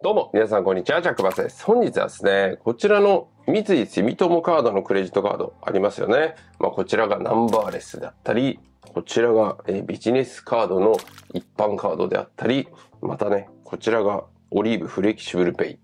どうも、皆さんこんにちは、ジャックバスです。本日はですね、こちらの三井住友カードのクレジットカードありますよね。まあ、こちらがナンバーレスであったり、こちらがビジネスカードの一般カードであったり、またね、こちらがオリーブフレキシブルペイ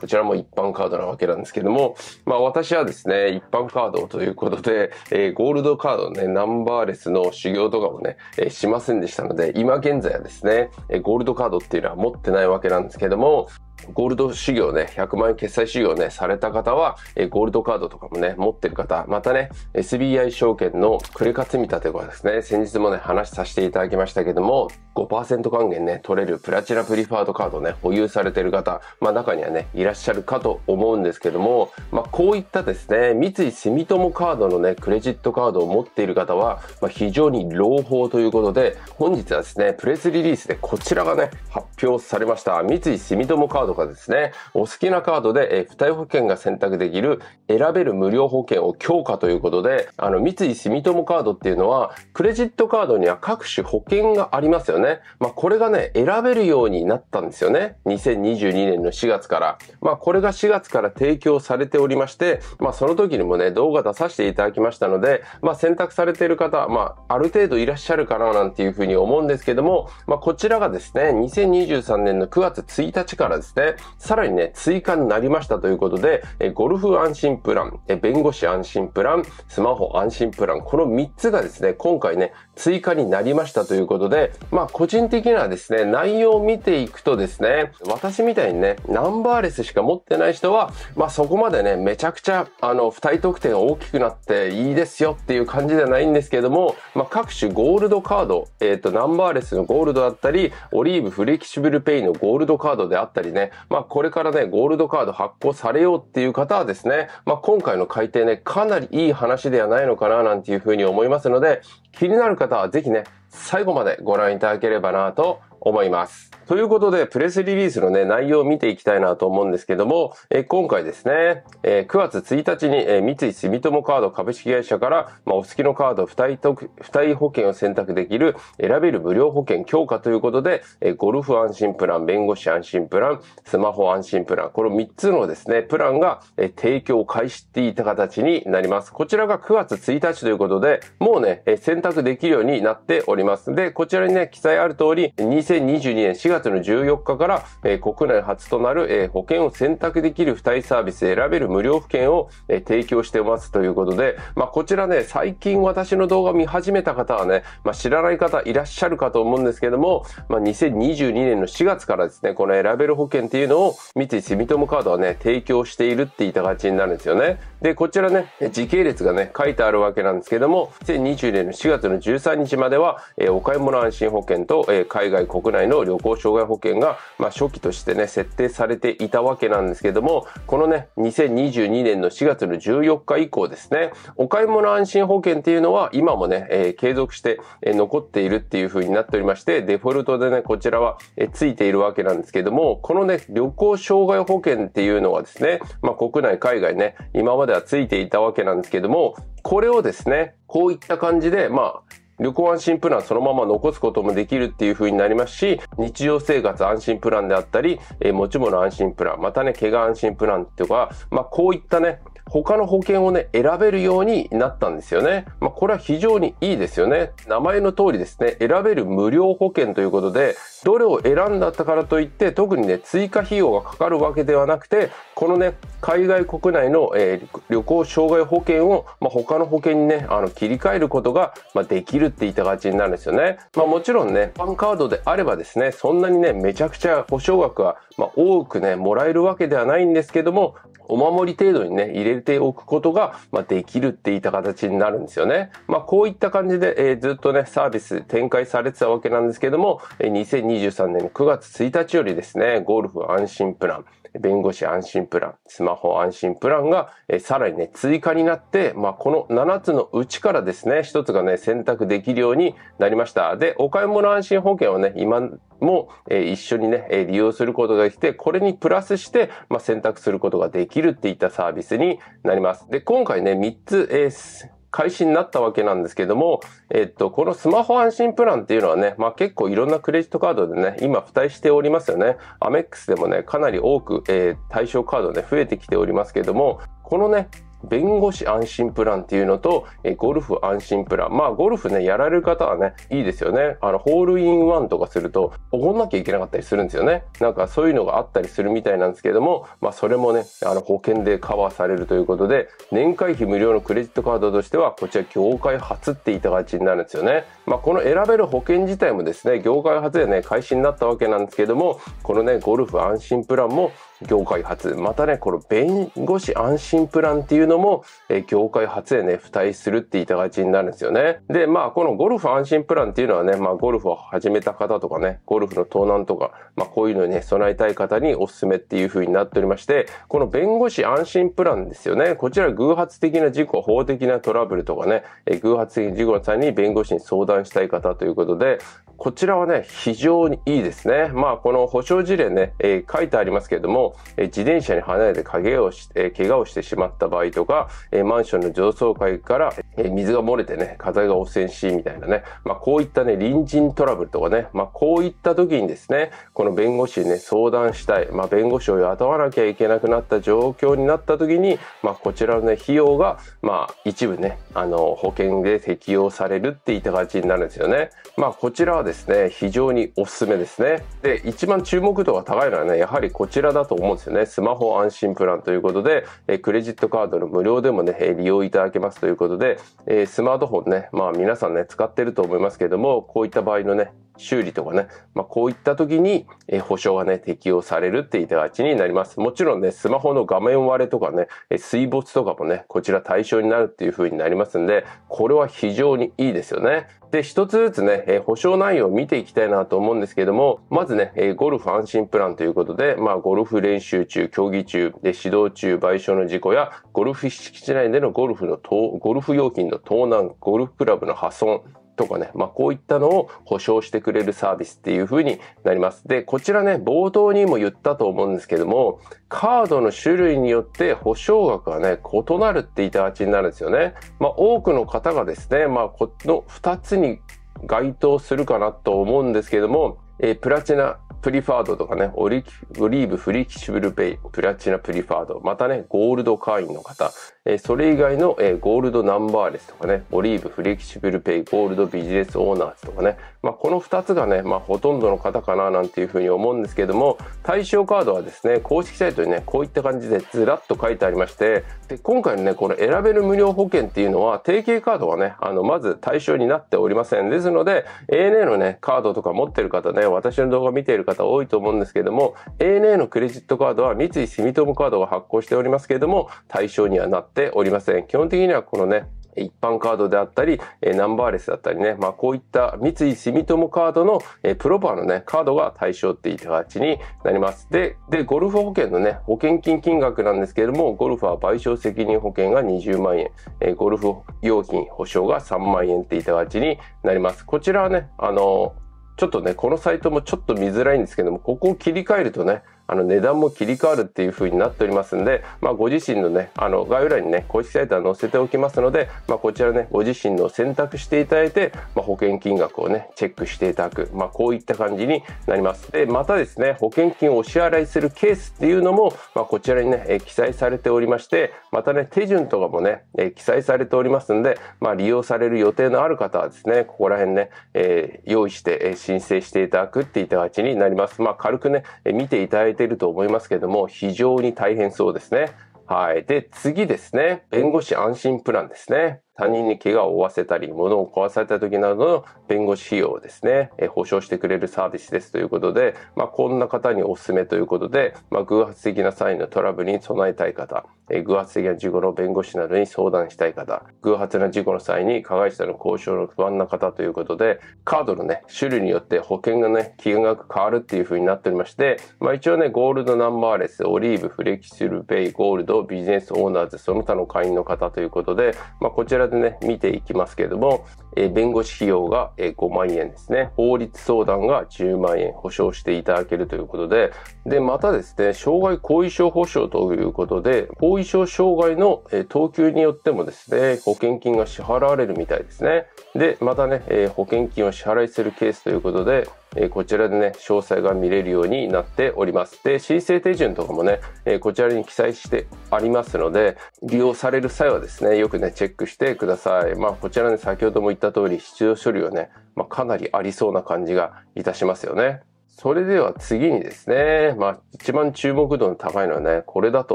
こちらも一般カードなわけなんですけども、まあ私はですね、一般カードということで、えー、ゴールドカードね、ナンバーレスの修行とかもね、えー、しませんでしたので、今現在はですね、えー、ゴールドカードっていうのは持ってないわけなんですけども、ゴールド修行ね、100万円決済修行ね、された方は、えゴールドカードとかもね、持ってる方、またね、SBI 証券のクレカ積立とかですね、先日もね、話させていただきましたけども、5%還元ね、取れるプラチナプリファードカードね、保有されてる方、まあ中にはね、いらっしゃるかと思うんですけども、まあこういったですね、三井住友カードのね、クレジットカードを持っている方は、まあ、非常に朗報ということで、本日はですね、プレスリリースでこちらがね、発表されました。三井住友カードードがですね、お好きなカードで、えー、不逮捕が選択できる選べる無料保険を強化ということで、あの、三井住友カードっていうのは、クレジットカードには各種保険がありますよね。まあ、これがね、選べるようになったんですよね。2022年の4月から。まあ、これが4月から提供されておりまして、まあ、その時にもね、動画出させていただきましたので、まあ、選択されている方、まあ、ある程度いらっしゃるかななんていうふうに思うんですけども、まあ、こちらがですね、2023年の9月1日からですでさらにね、追加になりましたということで、えゴルフ安心プラン、え弁護士安心プラン、スマホ安心プラン、この3つがですね、今回ね、追加になりましたということで、まあ個人的にはですね、内容を見ていくとですね、私みたいにね、ナンバーレスしか持ってない人は、まあそこまでね、めちゃくちゃ、あの、付帯得点が大きくなっていいですよっていう感じではないんですけども、まあ各種ゴールドカード、えっ、ー、と、ナンバーレスのゴールドだったり、オリーブフレキシブルペイのゴールドカードであったりね、まあこれからね、ゴールドカード発行されようっていう方はですね、まあ今回の改定ね、かなりいい話ではないのかななんていうふうに思いますので、気になる方はぜひね、最後までご覧いただければなと思います。ということで、プレスリリースのね、内容を見ていきたいなと思うんですけども、え今回ですね、え9月1日に、え三井住友カード株式会社から、まあ、お好きのカード付帯保険を選択できる、選べる無料保険強化ということで、えゴルフ安心プラン、弁護士安心プラン、スマホ安心プラン、この3つのですね、プランが、え提供開始っていた形になります。こちらが9月1日ということで、もうね、え選択できるようになっております。で、こちらにね、記載ある通り、2022年4月月の14日から、え国内初となる、え保険を選択できる付帯サービス選べる無料保険を、え提供してますということで、まあ、こちらね、最近私の動画を見始めた方はね、まあ、知らない方いらっしゃるかと思うんですけども、まあ、2022年の4月からですね、この選べる保険っていうのを三井住友カードはね、提供しているって言った形になるんですよね。で、こちらね、時系列がね、書いてあるわけなんですけども、2020年の4月の13日までは、えお買い物安心保険と、え海外国内の旅行障害保険が、まあ、初期としてね、設定されていたわけなんですけども、このね、2022年の4月の14日以降ですね、お買い物安心保険っていうのは今もね、えー、継続して、えー、残っているっていう風になっておりまして、デフォルトでね、こちらは、えー、ついているわけなんですけども、このね、旅行障害保険っていうのはですね、まあ、国内、海外ね、今まではついていたわけなんですけども、これをですね、こういった感じで、まあ、旅行安心プランそのまま残すこともできるっていう風になりますし、日常生活安心プランであったり、え持ち物安心プラン、またね、怪我安心プランとか、まあ、こういったね、他の保険をね、選べるようになったんですよね。まあ、これは非常にいいですよね。名前の通りですね、選べる無料保険ということで、どれを選んだったからといって、特にね、追加費用がかかるわけではなくて、このね、海外国内の、えー、旅行障害保険を、まあ、他の保険にね、あの、切り替えることが、まあ、できるって言ったじになるんですよね。まあ、もちろんね、ファンカードであればですね、そんなにね、めちゃくちゃ保証額は、まあ、多くね、もらえるわけではないんですけども、お守り程度にね、入れておくことが、まあ、できるっていった形になるんですよね。まあ、こういった感じで、えー、ずっとね、サービス展開されてたわけなんですけども、え2023年9月1日よりですね、ゴルフ安心プラン、弁護士安心プラン、スマホ安心プランが、えさらにね、追加になって、まあ、この7つのうちからですね、1つがね、選択できるようになりました。で、お買い物安心保険をね、今も、え一緒にね、え利用することができて、これにプラスして、まあ、選択することができるっていったサービスになります。で、今回ね、3つ、えー開始になったわけなんですけども、えっと、このスマホ安心プランっていうのはね、まあ、結構いろんなクレジットカードでね、今付帯しておりますよね。アメックスでもね、かなり多く、えー、対象カードね、増えてきておりますけども、このね、弁護士安心プランっていうのと、えゴルフ安心プラン。まあ、ゴルフね、やられる方はね、いいですよね。あの、ホールインワンとかすると、おごんなきゃいけなかったりするんですよね。なんかそういうのがあったりするみたいなんですけども、まあ、それもね、あの、保険でカバーされるということで、年会費無料のクレジットカードとしては、こちら業界初って言いた形になるんですよね。まあ、この選べる保険自体もですね、業界初でね、開始になったわけなんですけども、このね、ゴルフ安心プランも、業界初。またね、この弁護士安心プランっていうのも、え業界初でね、付帯するって言いたがちになるんですよね。で、まあ、このゴルフ安心プランっていうのはね、まあ、ゴルフを始めた方とかね、ゴルフの盗難とか、まあ、こういうのにね、備えたい方におすすめっていう風になっておりまして、この弁護士安心プランですよね。こちら偶発的な事故、法的なトラブルとかね、え偶発的な事故の際に弁護士に相談したい方ということで、こちらはね、非常にいいですね。まあ、この保証事例ね、えー、書いてありますけれども、えー、自転車に離れて影をして、えー、怪我をしてしまった場合とか、えマンションの上層階から、え水が漏れてね、風が汚染し、みたいなね、まあ、こういったね、隣人トラブルとかね、まあ、こういった時にですね、この弁護士にね、相談したい、まあ、弁護士を雇わなきゃいけなくなった状況になった時に、まあ、こちらのね、費用が、まあ、一部ね、あの、保険で適用されるって言った形になるんですよね。まあ、こちらはですね、非常におすすめですね。で、一番注目度が高いのはね、やはりこちらだと思うんですよね。スマホ安心プランということで、えクレジットカードの無料でもね、利用いただけますということで、えスマートフォンね、まあ皆さんね、使ってると思いますけども、こういった場合のね、修理とかね、まあ、こういった時に、え保証がね、適用されるっていった形になります。もちろんね、スマホの画面割れとかね、え水没とかもね、こちら対象になるっていう風になりますんで、これは非常にいいですよね。で、一つずつね、え保証内容を見ていきたいなと思うんですけども、まずね、えゴルフ安心プランということで、まあ、ゴルフ練習中、競技中、で指導中、賠償の事故や、ゴルフ敷地内でのゴルフの、ゴルフ用品の盗難、ゴルフクラブの破損、とかね、まあ、こういったのを保証してくれるサービスっていう風になります。で、こちらね、冒頭にも言ったと思うんですけども、カードの種類によって保証額はね、異なるって言いた形になるんですよね。まあ、多くの方がですね、まあ、この2つに該当するかなと思うんですけども、えー、プラチナプリファードとかね、オリーブフリキシブルペイ、プラチナプリファード、またね、ゴールド会員の方、えそれ以外の、えゴールドナンバーレスとかね、オリーブフレキシブルペイ、ゴールドビジネスオーナーズとかね、まあ、この2つがね、まあ、ほとんどの方かななんていうふうに思うんですけども、対象カードはですね、公式サイトにね、こういった感じでずらっと書いてありまして、で、今回のね、この選べる無料保険っていうのは、提携カードはね、あの、まず対象になっておりません。ですので、ANA のね、カードとか持ってる方ね、私の動画見ている方多いと思うんですけども、ANA のクレジットカードは三井住友カードが発行しておりますけれども、対象にはなってっておりません。基本的にはこのね、一般カードであったり、ナンバーレスだったりね、まあこういった三井住友カードのプロパーのね、カードが対象っていう形になります。で、で、ゴルフ保険のね、保険金金額なんですけれども、ゴルフは賠償責任保険が20万円、ゴルフ用品保証が3万円っていう形になります。こちらはね、あの、ちょっとね、このサイトもちょっと見づらいんですけども、ここを切り替えるとね、あの値段も切り替わるっていう風になっておりますんで、まあ、ご自身のね、あの概要欄にね、公式サイトは載せておきますので、まあ、こちらね、ご自身の選択していただいて、まあ、保険金額をね、チェックしていただく、まあ、こういった感じになります。で、またですね、保険金をお支払いするケースっていうのも、まあ、こちらにね、記載されておりまして、またね、手順とかもね、記載されておりますんで、まあ、利用される予定のある方はですね、ここら辺ね、えー、用意して申請していただくっていった形になります。まあ、軽くね、見ていただいてていると思いますけども、非常に大変そうですね。はい。で、次ですね。弁護士安心プランですね。他人に怪我を負わせたり、物を壊された時などの弁護士費用をですね、え保証してくれるサービスですということで、まあ、こんな方におすすめということで、まあ、偶発的なサインのトラブルに備えたい方、え偶発的な事故の弁護士などに相談したい方、偶発な事故の際に加害者の交渉の不安な方ということで、カードのね、種類によって保険がね、金額変わるっていう風になっておりまして、まあ、一応ね、ゴールドナンバーレス、オリーブ、フレキシル、ベイ、ゴールド、ビジネスオーナーズ、その他の会員の方ということで、まあ、こちらでね、見ていきますけれども、え弁護士費用が5万円ですね。法律相談が10万円保証していただけるということで、で、またですね、障害後遺症保証ということで、後遺症障害の等級によってもですね、保険金が支払われるみたいですね。で、またね、保険金を支払いするケースということで、えこちらでね、詳細が見れるようになっております。で、申請手順とかもね、えこちらに記載してありますので、利用される際はですね、よくね、チェックしてください。まあ、こちらね、先ほども言った通り、必要処理はね、まあ、かなりありそうな感じがいたしますよね。それでは次にですね、まあ一番注目度の高いのはね、これだと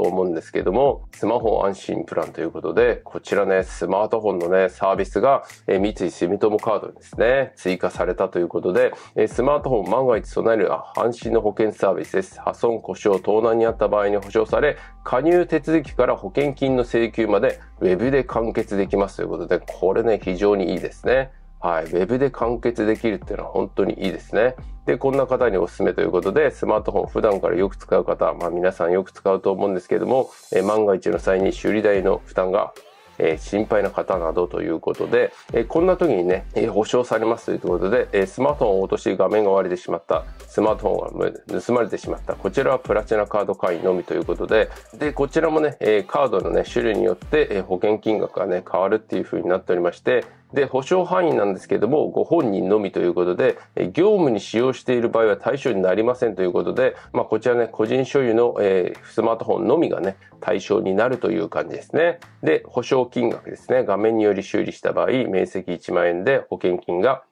思うんですけども、スマホ安心プランということで、こちらね、スマートフォンのね、サービスが、え三井住友カードにですね、追加されたということで、えスマートフォン万が一備える安心の保険サービスです。破損、故障、盗難にあった場合に保証され、加入手続きから保険金の請求まで Web で完結できますということで、これね、非常にいいですね。はい、ウェブで完結できるっていうのは本当にいいですね。で、こんな方におすすめということで、スマートフォン普段からよく使う方、まあ皆さんよく使うと思うんですけども、え万が一の際に修理代の負担がえ心配な方などということで、えこんな時にね、え保証されますということで、えスマートフォンを落とし画面が割れてしまったスマートフォンが盗まれてしまったこちらはプラチナカード会員のみということででこちらもね、えカードのね種類によって、え保険金額がね変わるっていう風になっておりましてで、保証範囲なんですけれども、ご本人のみということで、業務に使用している場合は対象になりませんということで、まあ、こちらね、個人所有の、えー、スマートフォンのみがね、対象になるという感じですね。で、保証金額ですね。画面により修理した場合、面積1万円で保険金が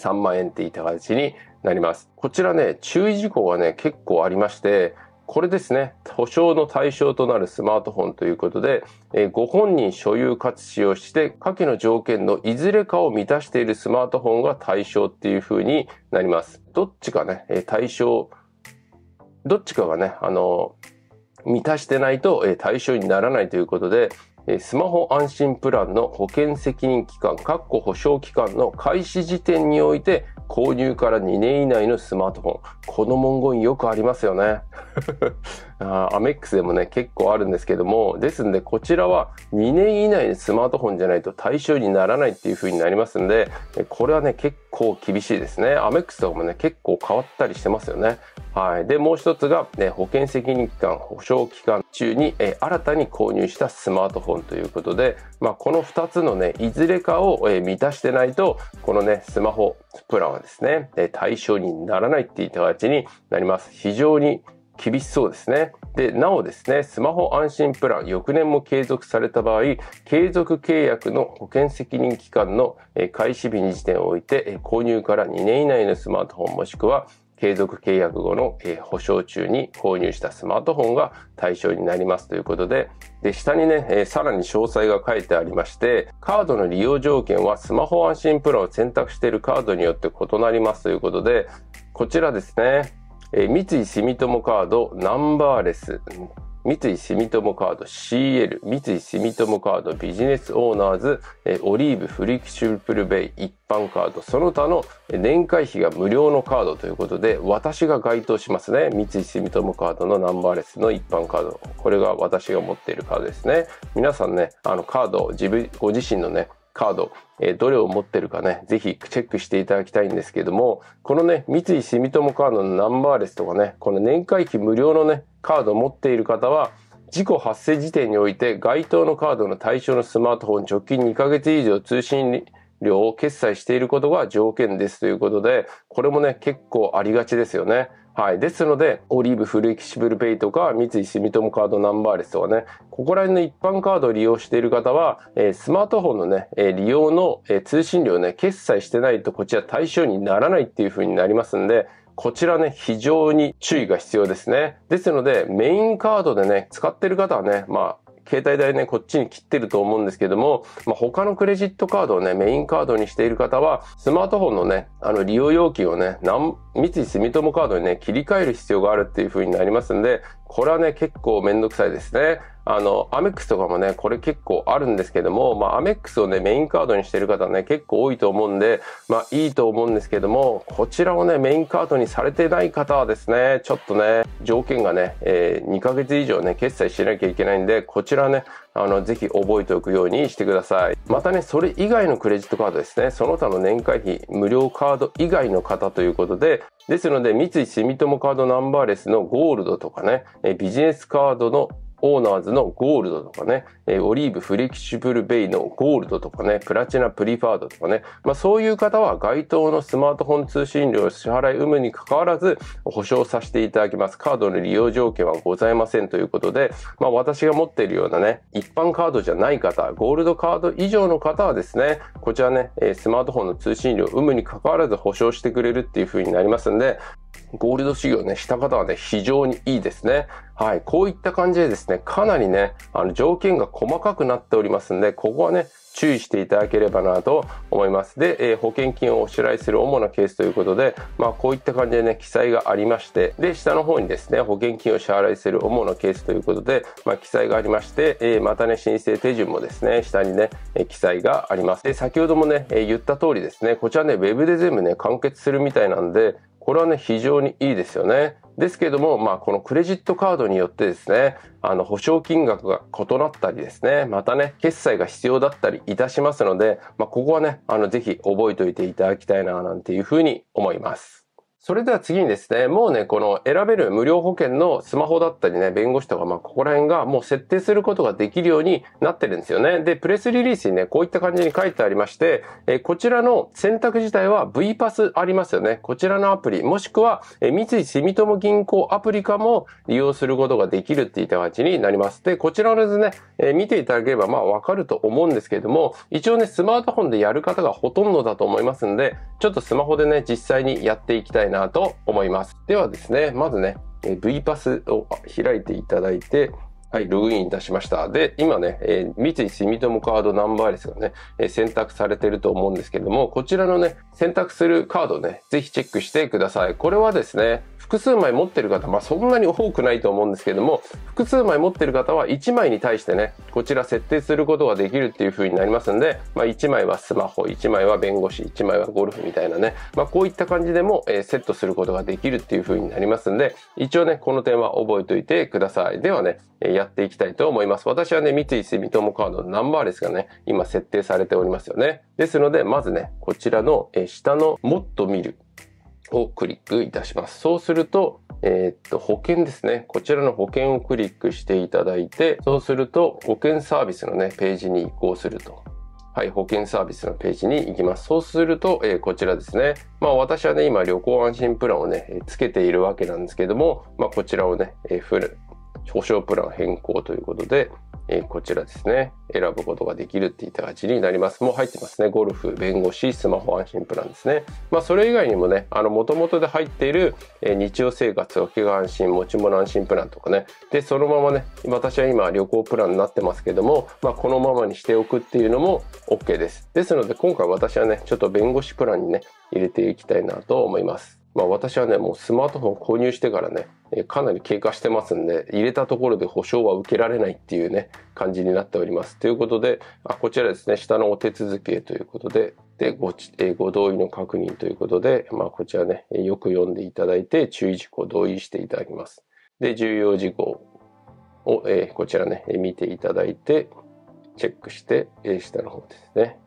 3万円っていった形になります。こちらね、注意事項がね、結構ありまして、これですね、保証の対象となるスマートフォンということで、えご本人所有かつ使用して、下記の条件のいずれかを満たしているスマートフォンが対象っていうふうになります。どっちかね、え対象、どっちかがね、あの、満たしてないと対象にならないということで、スマホ安心プランの保険責任機関、確保保証機関の開始時点において、購入から2年以内のスマートフォン。この文言よくありますよね。あアメックスでもね、結構あるんですけども、ですので、こちらは2年以内にスマートフォンじゃないと対象にならないっていう風になりますんで、これはね、結構厳しいですね。アメックスとかもね、結構変わったりしてますよね。はい。で、もう一つが、ね、保険責任期間、保証期間中に、え新たに購入したスマートフォンということで、まあ、この2つのね、いずれかを、え満たしてないと、このね、スマホプランはですね、え対象にならないっていう形になります。非常に厳しそうですね。で、なおですね、スマホ安心プラン、翌年も継続された場合、継続契約の保険責任期間の開始日に時点を置いて、購入から2年以内のスマートフォンもしくは、継続契約後の保証中に購入したスマートフォンが対象になりますということで、で、下にね、さらに詳細が書いてありまして、カードの利用条件はスマホ安心プランを選択しているカードによって異なりますということで、こちらですね、え三井住友カードナンバーレス、三井住友カード CL、三井住友カードビジネスオーナーズ、えオリーブフリキシプルベイ一般カード、その他の年会費が無料のカードということで、私が該当しますね。三井住友カードのナンバーレスの一般カード。これが私が持っているカードですね。皆さんね、あのカード、自分、ご自身のね、カード、えー、どれを持ってるかね、ぜひチェックしていただきたいんですけども、このね、三井住友カードのナンバーレスとかね、この年会費無料のね、カードを持っている方は、事故発生時点において該当のカードの対象のスマートフォン直近2ヶ月以上通信料を決済していることが条件ですということで、これもね、結構ありがちですよね。はい。ですので、オリーブフレキシブルペイとか、三井住友カードナンバーレスとかね、ここら辺の一般カードを利用している方は、えー、スマートフォンのね、えー、利用の、えー、通信料ね、決済してないとこちら対象にならないっていう風になりますんで、こちらね、非常に注意が必要ですね。ですので、メインカードでね、使ってる方はね、まあ、携帯代ね、こっちに切ってると思うんですけども、まあ、他のクレジットカードをね、メインカードにしている方は、スマートフォンのね、あの、利用要金をね、三井住友カードにね、切り替える必要があるっていう風になりますんで、これはね、結構めんどくさいですね。あの、アメックスとかもね、これ結構あるんですけども、まあ、アメックスをね、メインカードにしてる方ね、結構多いと思うんで、まあ、いいと思うんですけども、こちらをね、メインカードにされてない方はですね、ちょっとね、条件がね、えー、2ヶ月以上ね、決済しなきゃいけないんで、こちらね、あの、ぜひ覚えておくようにしてください。またね、それ以外のクレジットカードですね、その他の年会費、無料カード以外の方ということで、ですので、三井住友カードナンバーレスのゴールドとかね、ビジネスカードのオーナーズのゴールドとかね、えオリーブフレキシブルベイのゴールドとかね、プラチナプリファードとかね、まあそういう方は該当のスマートフォン通信料支払い有無に関わらず保証させていただきます。カードの利用条件はございませんということで、まあ私が持っているようなね、一般カードじゃない方、ゴールドカード以上の方はですね、こちらね、スマートフォンの通信料有無に関わらず保証してくれるっていう風になりますんで、ゴールド修行ね、した方はね、非常にいいですね。はい。こういった感じでですね、かなりね、あの、条件が細かくなっておりますんで、ここはね、注意していただければなと思います。で、えー、保険金をお支払いする主なケースということで、まあ、こういった感じでね、記載がありまして、で、下の方にですね、保険金を支払いする主なケースということで、まあ、記載がありまして、えー、またね、申請手順もですね、下にね、え記載があります。で、先ほどもね、え言った通りですね、こちらね、web で全部ね、完結するみたいなんで、これはね、非常にいいですよね。ですけれども、まあ、このクレジットカードによってですね、あの、保証金額が異なったりですね、またね、決済が必要だったりいたしますので、まあ、ここはね、あの、ぜひ覚えておいていただきたいな、なんていうふうに思います。それでは次にですね、もうね、この選べる無料保険のスマホだったりね、弁護士とか、まあ、ここら辺がもう設定することができるようになってるんですよね。で、プレスリリースにね、こういった感じに書いてありまして、えこちらの選択自体は V パスありますよね。こちらのアプリ、もしくは、え三井住友銀行アプリかも利用することができるっていった感じになります。で、こちらのですね、え見ていただければ、まあ、わかると思うんですけれども、一応ね、スマートフォンでやる方がほとんどだと思いますんで、ちょっとスマホでね、実際にやっていきたいなと思います。ではですね、まずね、V パスを開いていただいて、はい、ログインいたしました。で、今ね、えー、三井住友カードナンバーレスがね、えー、選択されてると思うんですけども、こちらのね、選択するカードね、ぜひチェックしてください。これはですね、複数枚持ってる方、まあ、そんなに多くないと思うんですけども、複数枚持ってる方は1枚に対してね、こちら設定することができるっていう風になりますんで、まあ、1枚はスマホ、1枚は弁護士、1枚はゴルフみたいなね、まあ、こういった感じでも、えセットすることができるっていう風になりますんで、一応ね、この点は覚えておいてください。ではね、やっていきたいと思います。私はね、三井住友カードのナンバーレスがね、今設定されておりますよね。ですので、まずね、こちらの下のもっと見るをクリックいたします。そうすると、えー、っと、保険ですね。こちらの保険をクリックしていただいて、そうすると、保険サービスのね、ページに移行すると。はい、保険サービスのページに行きます。そうすると、えー、こちらですね。まあ私はね、今旅行安心プランをね、つけているわけなんですけども、まあこちらをね、えー、フル、保証プラン変更ということで、えー、こちらですね、選ぶことができるって言った形になります。もう入ってますね。ゴルフ、弁護士、スマホ安心プランですね。まあ、それ以外にもね、あの、元々で入っている、えー、日常生活、お怪が安心、持ち物安心プランとかね。で、そのままね、私は今、旅行プランになってますけども、まあ、このままにしておくっていうのも OK です。ですので、今回私はね、ちょっと弁護士プランにね、入れていきたいなと思います。まあ、私はね、もうスマートフォン購入してからね、かなり経過してますんで、入れたところで保証は受けられないっていうね、感じになっております。ということで、あこちらですね、下のお手続きということで、でごご同意の確認ということで、まあ、こちらね、よく読んでいただいて、注意事項同意していただきます。で、重要事項を、えー、こちらね、見ていただいて、チェックして、下の方ですね、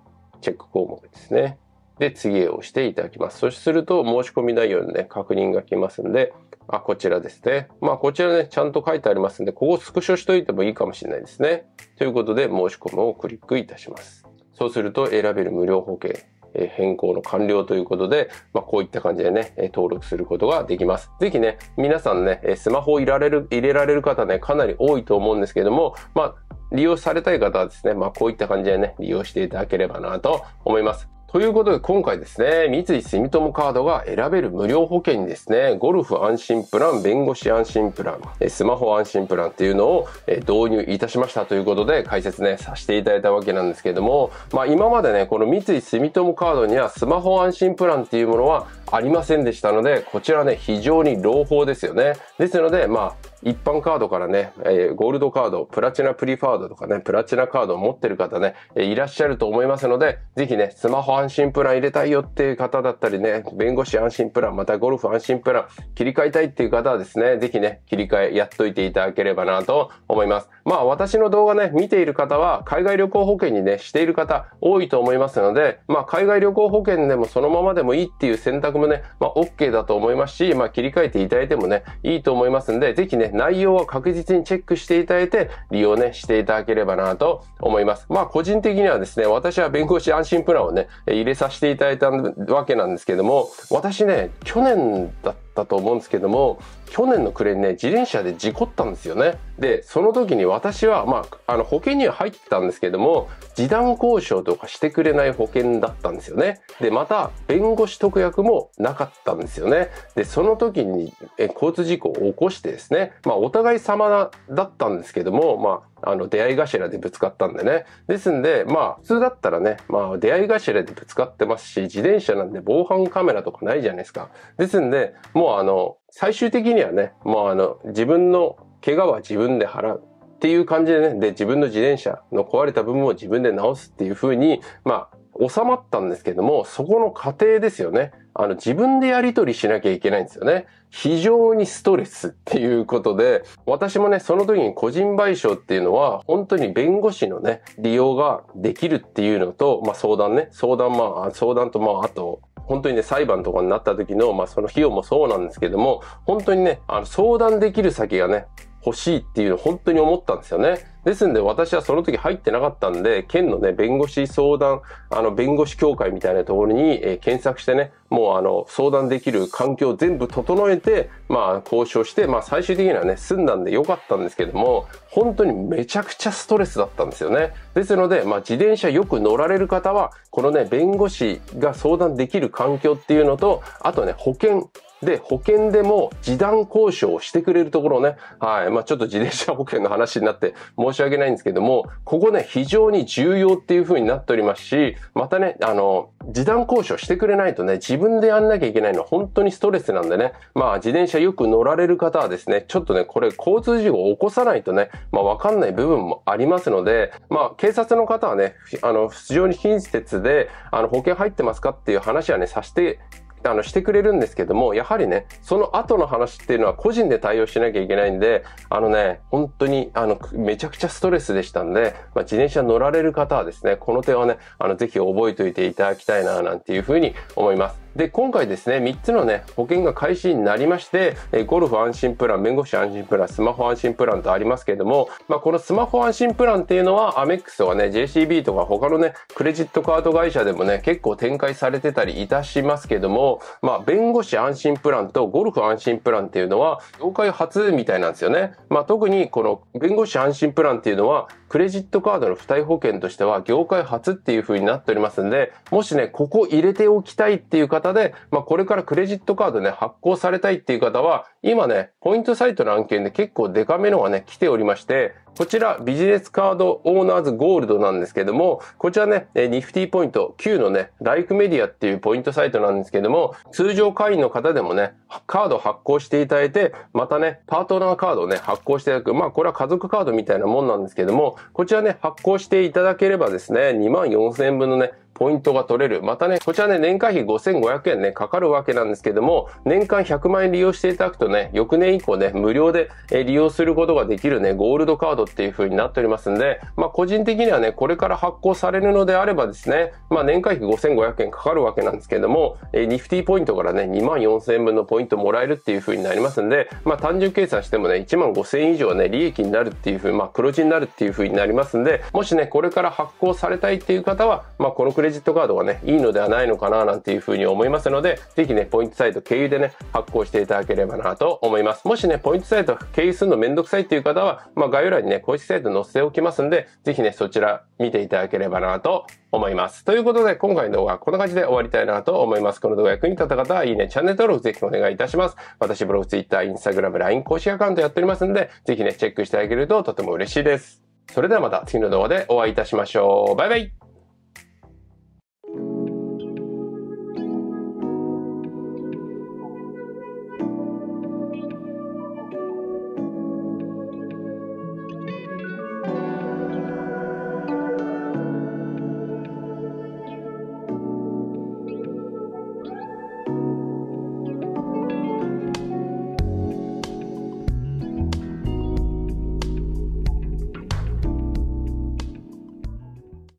チェック項目ですね。で、次へ押していただきます。そうすると、申し込み内容のね、確認が来ますんで、あ、こちらですね。まあ、こちらね、ちゃんと書いてありますんで、ここスクショしといてもいいかもしれないですね。ということで、申し込みをクリックいたします。そうすると、選べる無料保険、え変更の完了ということで、まあ、こういった感じでね、え登録することができます。ぜひね、皆さんね、えスマホを入れられる、入れられる方ね、かなり多いと思うんですけども、まあ、利用されたい方はですね、まあ、こういった感じでね、利用していただければなと思います。ということで今回ですね、三井住友カードが選べる無料保険にですね、ゴルフ安心プラン、弁護士安心プラン、スマホ安心プランっていうのを導入いたしましたということで解説ね、させていただいたわけなんですけども、まあ今までね、この三井住友カードにはスマホ安心プランっていうものはありませんでしたので、こちらね、非常に朗報ですよね。ですので、まあ一般カードからね、えゴールドカード、プラチナプリファードとかね、プラチナカードを持ってる方ね、えいらっしゃると思いますので、ぜひね、スマホ安心プラン入れたいよっていう方だったりね、弁護士安心プラン、またゴルフ安心プラン、切り替えたいっていう方はですね、ぜひね、切り替えやっといていただければなと思います。まあ私の動画ね、見ている方は、海外旅行保険にね、している方多いと思いますので、まあ海外旅行保険でもそのままでもいいっていう選択もね、まあ OK だと思いますし、まあ切り替えていただいてもね、いいと思いますんで、ぜひね、内容を確実にチェックしていただいて、利用ね、していただければなと思います。まあ、個人的にはですね、私は弁護士安心プランをね、入れさせていただいたわけなんですけども、私ね、去年だったと思うんですけども、去年の暮れにね、自転車で事故ったんですよね。で、その時に私は、まあ、あの、保険には入ってたんですけども、示談交渉とかしてくれない保険だったんですよね。で、また、弁護士特約もなかったんですよね。で、その時に、え、交通事故を起こしてですね、まあ、お互い様だったんですけども、まあ、あの、出会い頭でぶつかったんでね。ですんで、まあ、普通だったらね、まあ、出会い頭でぶつかってますし、自転車なんで防犯カメラとかないじゃないですか。ですんで、もうあの、最終的にはね、もうあの、自分の怪我は自分で払う。っていう感じでね、で、自分の自転車の壊れた部分を自分で直すっていう風に、まあ、収まったんですけども、そこの過程ですよね。あの、自分でやり取りしなきゃいけないんですよね。非常にストレスっていうことで、私もね、その時に個人賠償っていうのは、本当に弁護士のね、利用ができるっていうのと、まあ相談ね、相談まあ、相談とまあ、あと、本当にね、裁判とかになった時の、まあ、その費用もそうなんですけども、本当にね、あの、相談できる先がね、欲しいっていうの本当に思ったんですよね。ですんで私はその時入ってなかったんで、県のね、弁護士相談、あの、弁護士協会みたいなところに、えー、検索してね、もうあの、相談できる環境を全部整えて、まあ、交渉して、まあ、最終的にはね、済んだんでよかったんですけども、本当にめちゃくちゃストレスだったんですよね。ですので、まあ、自転車よく乗られる方は、このね、弁護士が相談できる環境っていうのと、あとね、保険で、保険でも示談交渉をしてくれるところね、はい、まあ、ちょっと自転車保険の話になって申し訳ないんですけども、ここね、非常に重要っていう風になっておりますし、またね、あの、示談交渉してくれないとね、自分でやんなきゃいけないのは本当にストレスなんでね、まあ、自転車よく乗られる方はですね、ちょっとね、これ交通事故を起こさないとね、まあ、わかんない部分もありますので、まあ、警察の方はね、あの、非常に親切で、あの、保険入ってますかっていう話はね、させてあの、してくれるんですけども、やはりね、その後の話っていうのは個人で対応しなきゃいけないんで、あのね、本当に、あの、めちゃくちゃストレスでしたんで、まあ、自転車乗られる方はですね、この点はね、あの、ぜひ覚えておいていただきたいな、なんていうふうに思います。で、今回ですね、3つのね、保険が開始になりまして、えゴルフ安心プラン、弁護士安心プラン、スマホ安心プランとありますけれども、まあ、このスマホ安心プランっていうのは、アメックスとかね、JCB とか他のね、クレジットカード会社でもね、結構展開されてたりいたしますけども、まあ、弁護士安心プランとゴルフ安心プランっていうのは、業界初みたいなんですよね。まあ、特にこの弁護士安心プランっていうのは、クレジットカードの付帯保険としては業界初っていう風になっておりますんで、もしね、ここ入れておきたいっていう方で、まあこれからクレジットカードね、発行されたいっていう方は、今ね、ポイントサイトの案件で結構デカめのがね、来ておりまして、こちらビジネスカードオーナーズゴールドなんですけども、こちらね、ニフティポイント9のね、ライクメディアっていうポイントサイトなんですけども、通常会員の方でもね、カード発行していただいて、またね、パートナーカードをね、発行していただく。まあこれは家族カードみたいなもんなんですけども、こちらね、発行していただければですね、2万4000円分のね、ポイントが取れる。またね、こちらね、年会費5500円ね、かかるわけなんですけども、年間100万円利用していただくとね、翌年以降ね、無料で利用することができるね、ゴールドカードっていう風になっておりますんで、まあ個人的にはね、これから発行されるのであればですね、まあ年会費5500円かかるわけなんですけども、えニフティポイントからね、2万4000円分のポイントもらえるっていう風になりますんで、まあ単純計算してもね、1万5000円以上ね、利益になるっていう風、まあ黒字になるっていう風になりますんで、もしね、これから発行されたいっていう方は、まあこのくらいレジットカードがね、いいのではないのかななんていうふうに思いますので、ぜひね、ポイントサイト経由でね、発行していただければなと思います。もしね、ポイントサイト経由するのめんどくさいっていう方は、まあ、概要欄にね、公式サイト載せておきますんで、ぜひね、そちら見ていただければなと思います。ということで、今回の動画はこんな感じで終わりたいなと思います。この動画役に立った方は、いいね、チャンネル登録ぜひお願いいたします。私、ブログ、ツイッター、インスタグラム、LINE 公式アカウントやっておりますんで、ぜひね、チェックしてあげるととても嬉しいです。それではまた次の動画でお会いいたしましょう。バイバイ